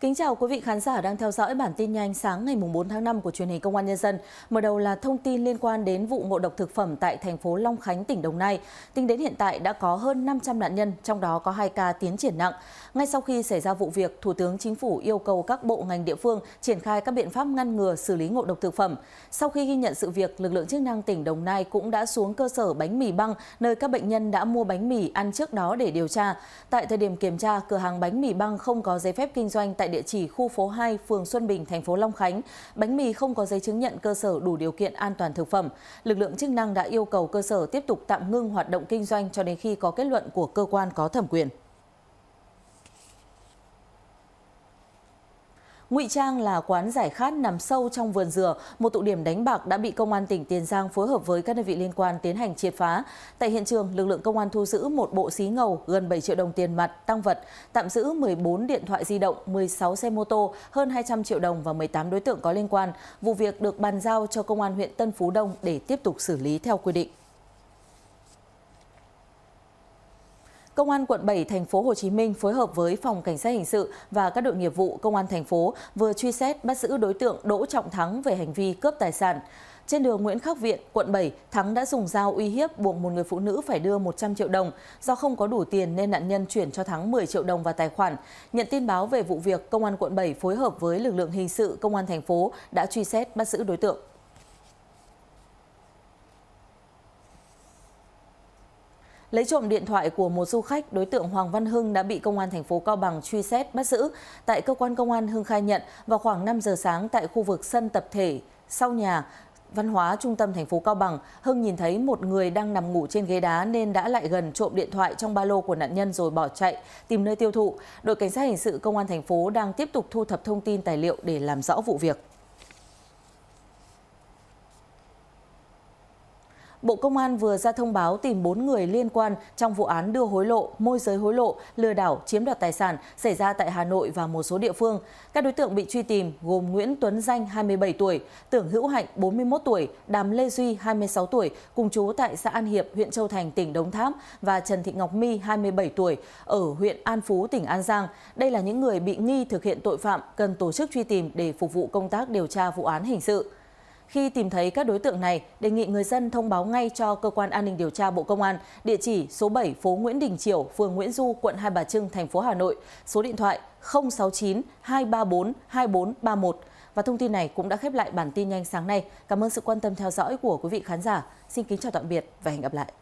Kính chào quý vị khán giả đang theo dõi bản tin nhanh sáng ngày 4 tháng 5 của truyền hình Công an Nhân dân. Mở đầu là thông tin liên quan đến vụ ngộ độc thực phẩm tại thành phố Long Khánh, tỉnh Đồng Nai. Tính đến hiện tại đã có hơn 500 nạn nhân, trong đó có 2 ca tiến triển nặng. Ngay sau khi xảy ra vụ việc, Thủ tướng Chính phủ yêu cầu các bộ ngành địa phương triển khai các biện pháp ngăn ngừa xử lý ngộ độc thực phẩm. Sau khi ghi nhận sự việc, lực lượng chức năng tỉnh Đồng Nai cũng đã xuống cơ sở bánh mì băng nơi các bệnh nhân đã mua bánh mì ăn trước đó để điều tra. Tại thời điểm kiểm tra, cửa hàng bánh mì băng không có giấy phép kinh doanh tại địa chỉ khu phố 2, phường Xuân Bình, thành phố Long Khánh. Bánh mì không có giấy chứng nhận cơ sở đủ điều kiện an toàn thực phẩm. Lực lượng chức năng đã yêu cầu cơ sở tiếp tục tạm ngưng hoạt động kinh doanh cho đến khi có kết luận của cơ quan có thẩm quyền. ngụy trang là quán giải khát nằm sâu trong vườn dừa, một tụ điểm đánh bạc đã bị công an tỉnh Tiền Giang phối hợp với các đơn vị liên quan tiến hành triệt phá. Tại hiện trường, lực lượng công an thu giữ một bộ xí ngầu, gần 7 triệu đồng tiền mặt, tăng vật, tạm giữ 14 điện thoại di động, 16 xe mô tô, hơn 200 triệu đồng và 18 đối tượng có liên quan. Vụ việc được bàn giao cho công an huyện Tân Phú Đông để tiếp tục xử lý theo quy định. Công an quận 7 thành phố Hồ Chí Minh phối hợp với phòng cảnh sát hình sự và các đội nghiệp vụ công an thành phố vừa truy xét bắt giữ đối tượng Đỗ Trọng Thắng về hành vi cướp tài sản. Trên đường Nguyễn Khắc Viện, quận 7, Thắng đã dùng dao uy hiếp buộc một người phụ nữ phải đưa 100 triệu đồng. Do không có đủ tiền nên nạn nhân chuyển cho Thắng 10 triệu đồng vào tài khoản. Nhận tin báo về vụ việc, Công an quận 7 phối hợp với lực lượng hình sự Công an thành phố đã truy xét bắt giữ đối tượng. Lấy trộm điện thoại của một du khách, đối tượng Hoàng Văn Hưng đã bị công an thành phố Cao Bằng truy xét bắt giữ. Tại cơ quan công an, Hưng khai nhận vào khoảng 5 giờ sáng tại khu vực sân tập thể sau nhà văn hóa trung tâm thành phố Cao Bằng, Hưng nhìn thấy một người đang nằm ngủ trên ghế đá nên đã lại gần trộm điện thoại trong ba lô của nạn nhân rồi bỏ chạy, tìm nơi tiêu thụ. Đội cảnh sát hình sự công an thành phố đang tiếp tục thu thập thông tin tài liệu để làm rõ vụ việc. Bộ Công an vừa ra thông báo tìm 4 người liên quan trong vụ án đưa hối lộ, môi giới hối lộ, lừa đảo, chiếm đoạt tài sản xảy ra tại Hà Nội và một số địa phương. Các đối tượng bị truy tìm gồm Nguyễn Tuấn Danh 27 tuổi, Tưởng Hữu Hạnh 41 tuổi, Đàm Lê Duy 26 tuổi cùng chú tại xã An Hiệp, huyện Châu Thành, tỉnh Đống Tháp và Trần Thị Ngọc My 27 tuổi ở huyện An Phú, tỉnh An Giang. Đây là những người bị nghi thực hiện tội phạm cần tổ chức truy tìm để phục vụ công tác điều tra vụ án hình sự. Khi tìm thấy các đối tượng này, đề nghị người dân thông báo ngay cho Cơ quan An ninh Điều tra Bộ Công an, địa chỉ số 7 phố Nguyễn Đình Triều, phường Nguyễn Du, quận Hai Bà Trưng, thành phố Hà Nội, số điện thoại 069 234 2431. Và thông tin này cũng đã khép lại bản tin nhanh sáng nay. Cảm ơn sự quan tâm theo dõi của quý vị khán giả. Xin kính chào tạm biệt và hẹn gặp lại.